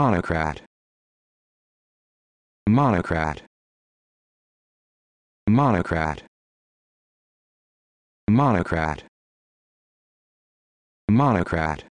monocrat monocrat monocrat monocrat monocrat